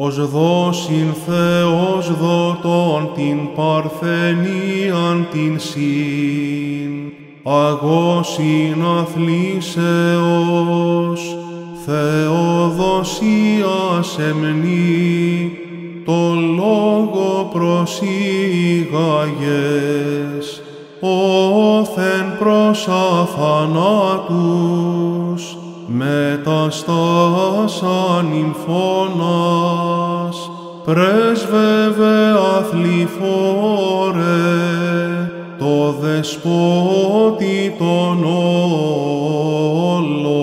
Ως δώσιν Θεός δωτών την παρθενίαν την συν, αγώσιν αθλήσεως, Θεοδοσίας σεμνή, το λόγο προσήγαγες, όθεν προς αθανάτους, μεταστάσαν ημφώνας, πρέσβευε αθληφόρε, το δεσπότη των όλων.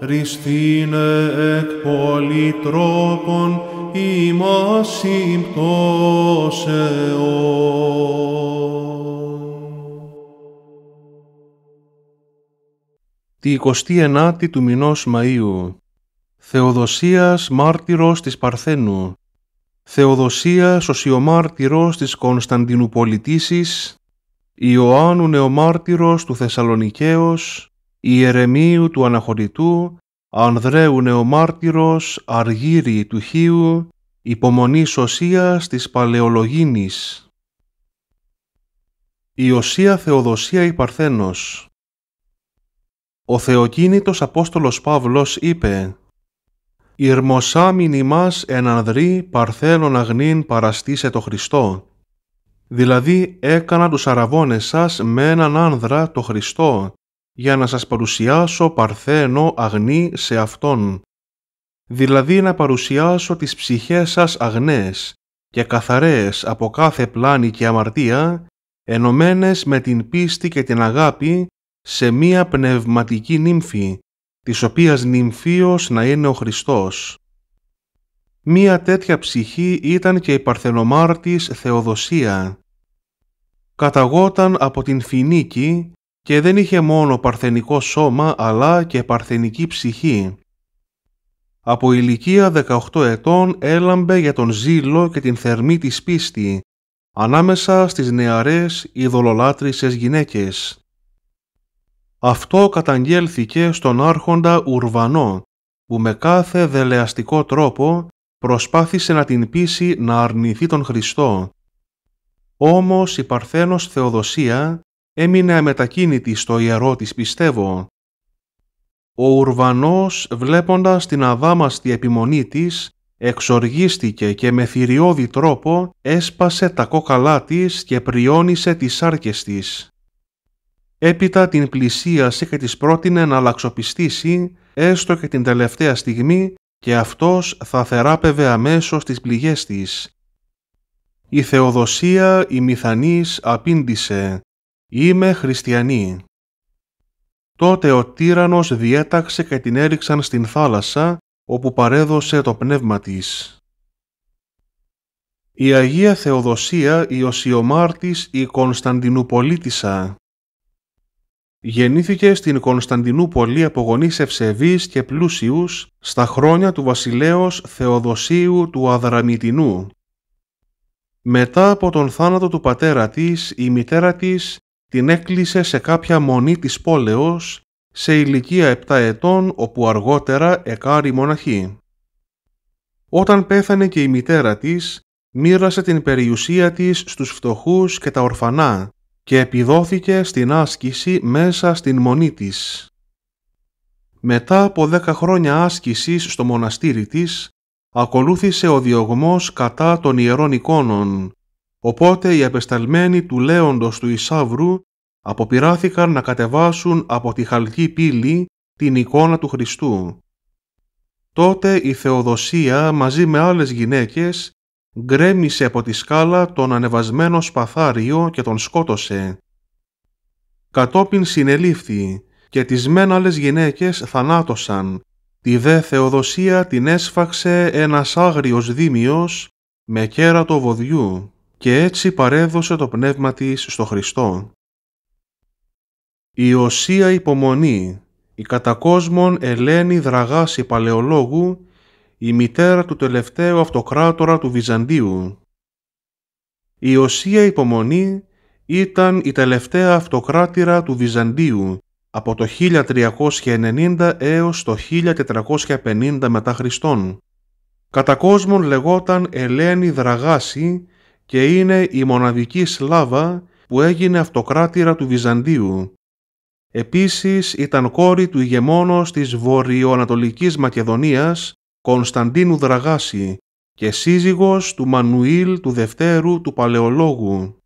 Ριστήνε εκ πολυτρόπων ημάς συμπτώσεως. τη 29η του μηνός Μαΐου. Θεοδοσίας μάρτυρος της Παρθένου. Θεοδοσίας οσιομάρτυρος της Κωνσταντινουπολιτήσης. Ιωάννου νεομάρτυρος του Θεσσαλονικαίος. Ιερεμίου του Αναχωρητού. Ανδρέου νεομάρτυρος Αργύρι του Χίου. Υπομονής Οσίας της Παλαιολογίνης. Η Οσία θεσσαλονικαιος ιερεμιου του αναχωρητου ανδρεου νεομαρτυρος αργυρι του χιου υπομονη σωσιας της παλαιολογινης ιωσια θεοδοσια η παρθενος ο Θεοκίνητος Απόστολος Παύλος είπε «Ηρμοσάμιν ημάς ενανδρή παρθένων αγνήν παραστήσε το Χριστό». Δηλαδή έκανα τους αραβώνες σας με έναν άνδρα το Χριστό, για να σας παρουσιάσω παρθένο αγνή σε Αυτόν. Δηλαδή να παρουσιάσω τις ψυχές σας αγνές και καθαρές από κάθε πλάνη και αμαρτία, ενωμένες με την πίστη και την αγάπη σε μία πνευματική νύμφη, της οποίας νυμφίος να είναι ο Χριστός. Μία τέτοια ψυχή ήταν και η Παρθενομάρτης Θεοδοσία. Καταγόταν από την Φινίκη και δεν είχε μόνο παρθενικό σώμα αλλά και παρθενική ψυχή. Από ηλικία 18 ετών έλαμπε για τον ζήλο και την θερμή της πίστη, ανάμεσα στις νεαρές ειδωλολάτρησες γυναίκες αυτό καταγγέλθηκε στον άρχοντα Ουρβανό, που με κάθε δελεαστικό τρόπο προσπάθησε να την πείσει να αρνηθεί τον Χριστό. Όμως η Παρθένος Θεοδοσία έμεινε αμετακίνητη στο ιερό της πιστεύω. Ο Ουρβανός, βλέποντας την αδάμαστη επιμονή της, εξοργίστηκε και με θηριώδη τρόπο έσπασε τα κόκαλά της και πριώνησε τις σάρκες της. Έπειτα την πλησίασε και της πρότεινε να αλλαξοπιστήσει έστω και την τελευταία στιγμή και αυτός θα θεράπευε αμέσως τις πληγές της. Η Θεοδοσία η Μηθανής απήντησε «Είμαι χριστιανή». Τότε ο τύρανος διέταξε και την έριξαν στην θάλασσα όπου παρέδωσε το πνεύμα της. Η Αγία Θεοδοσία η Οσιομάρτης η Κωνσταντινουπολίτησα Γεννήθηκε στην Κωνσταντινούπολη από γονείς ευσεβείς και πλούσιους στα χρόνια του βασιλέως Θεοδοσίου του Αδραμιτινού. Μετά από τον θάνατο του πατέρα της, η μητέρα της την έκλεισε σε κάποια μονή της πόλεως σε ηλικία 7 ετών όπου αργότερα εκάρει μοναχή. Όταν πέθανε και η μητέρα της, μοίρασε την περιουσία της στους φτωχούς και τα ορφανά και επιδόθηκε στην άσκηση μέσα στην μονή της. Μετά από δέκα χρόνια άσκησης στο μοναστήρι της, ακολούθησε ο διωγμός κατά των ιερών εικόνων, οπότε οι απεσταλμένοι του λέοντος του Ισαύρου αποπειράθηκαν να κατεβάσουν από τη χαλκή πύλη την εικόνα του Χριστού. Τότε η Θεοδοσία μαζί με άλλες γυναίκες γκρέμισε από τη σκάλα τον ανεβασμένο σπαθάριο και τον σκότωσε. Κατόπιν συνελήφθη και τις μέναλες γυναίκες θανάτωσαν. Τη δε Θεοδοσία την έσφαξε ένας άγριος δίμιος με κέρατο βοδιού και έτσι παρέδωσε το πνεύμα της στο Χριστό. Η οσία υπομονή, η κατακόσμων Ελένη Δραγάση Παλαιολόγου η μητέρα του τελευταίου αυτοκράτορα του Βυζαντίου. Η Οσία Υπομονή ήταν η τελευταία αυτοκράτηρα του Βυζαντίου από το 1390 έως το 1450 μετά Χριστόν. Κατά κόσμον λεγόταν Ελένη Δραγάση και είναι η μοναδική Σλάβα που έγινε αυτοκράτηρα του Βυζαντίου. Επίσης ήταν κόρη του ηγεμόνος της βορειοανατολικής Μακεδονίας Κωνσταντίνου Δραγάση και σύζυγος του Μανουήλ του Δευτέρου του Παλαιολόγου.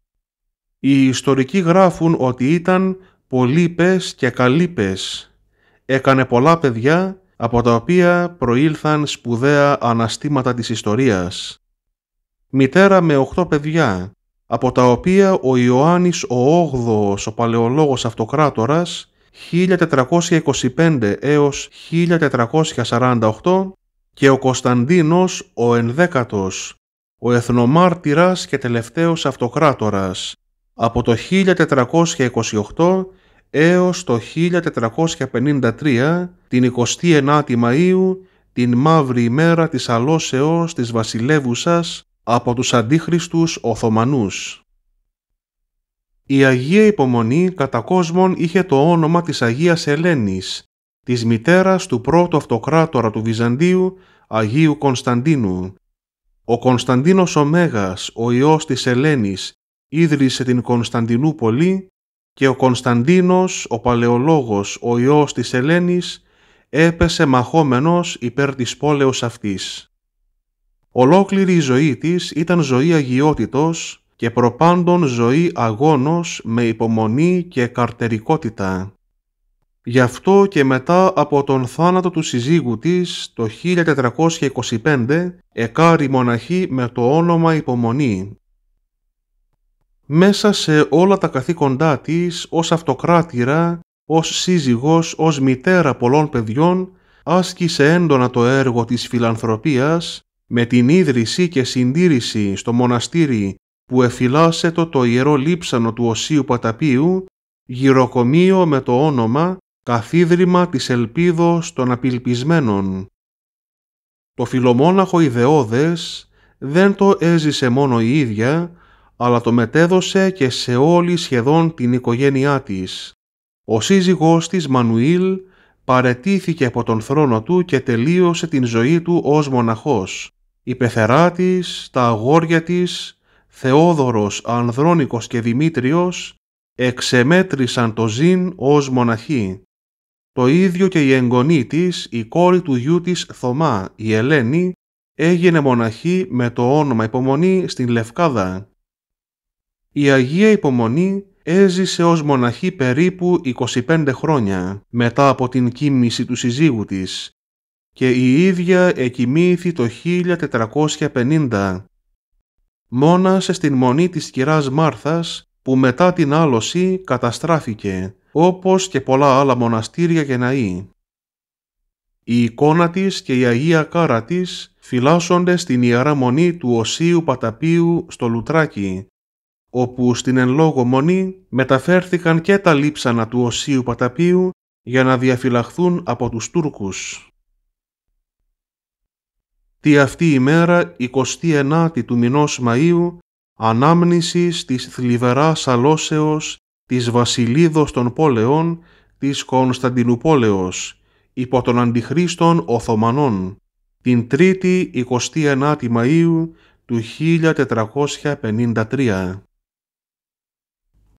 Οι ιστορικοί γράφουν ότι ήταν πολύπες και καλύπες. Έκανε πολλά παιδιά, από τα οποία προήλθαν σπουδαία αναστήματα της ιστορίας. Μητέρα με οχτώ παιδιά, από τα οποία ο Ιωάννης ο 8 ο παλαιολόγος αυτοκράτορας, 1425 έως 1448, και ο Κωνσταντίνος ο ενδέκατος, ο εθνομάρτυρας και τελευταίος αυτοκράτορας, από το 1428 έως το 1453, την 29η Μαΐου, την μαύρη ημέρα της αλώσεως της βασιλεύουσας από τους αντίχριστους Οθωμανούς. Η Αγία Υπομονή κατά κόσμον είχε το όνομα της Αγίας υπομονη κατα κοσμων ειχε το ονομα της αγιας ελενης της μητέρας του πρώτου αυτοκράτορα του Βυζαντίου, Αγίου Κωνσταντίνου. Ο Κωνσταντίνος ο Μέγας, ο ιός της Ελένης, ίδρυσε την Κωνσταντινούπολη και ο Κωνσταντίνος, ο Παλαιολόγος, ο ιός της Ελένης, έπεσε μαχόμενος υπέρ της πόλεως αυτής. Ολόκληρη η ζωή της ήταν ζωή αγιότητος και προπάντων ζωή αγώνος με υπομονή και καρτερικότητα. Γι' αυτό και μετά από τον θάνατο του συζύγου της το 1425 εκάρει μοναχή με το όνομα Υπομονή. Μέσα σε όλα τα καθήκοντά της, ως αυτοκράτηρα, ως σύζυγος, ως μητέρα πολλών παιδιών, άσκησε έντονα το έργο της φιλανθρωπίας με την ίδρυση και συντήρηση στο μοναστήρι που εφυλάσσετο το Ιερό Λείψανο του Οσίου Παταπίου, γυροκομείο με το όνομα καθίδρυμα της ελπίδος των απελπισμένων. Το φιλομόναχο Ιδεώδες δεν το έζησε μόνο η ίδια, αλλά το μετέδωσε και σε όλη σχεδόν την οικογένειά της. Ο σύζυγός της Μανουήλ παρετήθηκε από τον θρόνο του και τελείωσε την ζωή του ως μοναχός. Η πεθερά της, τα αγόρια της, Θεόδωρος, Ανδρόνικος και Δημήτριος εξεμέτρησαν το ζήν ως μοναχοί. Το ίδιο και η εγγονή της, η κόρη του γιού της Θωμά, η Ελένη, έγινε μοναχή με το όνομα υπομονή στην Λευκάδα. Η Αγία Υπομονή έζησε ως μοναχή περίπου 25 χρόνια μετά από την κοίμηση του συζύγου της και η ίδια εκοιμήθη το 1450. Μόνασε στην μονή της κυράς Μάρθας που μετά την άλωση καταστράφηκε όπως και πολλά άλλα μοναστήρια και ναοί. Η εικόνα της και η Αγία Κάρα της φυλάσσονται στην Ιερά Μονή του Οσίου Παταπίου στο Λουτράκι, όπου στην εν λόγω μονή μεταφέρθηκαν και τα λείψανα του Οσίου Παταπίου για να διαφυλαχθούν από τους Τούρκους. Τη αυτή η μέρα 29η του μηνός Μαΐου, ανάμνησης της θλιβεράς αλώσεως της βασιλίδος των πόλεων της Κωνσταντινούπολεως υπό τον αντιχρίστων Οθωμανών την 3η 29η Μαΐου του 1453.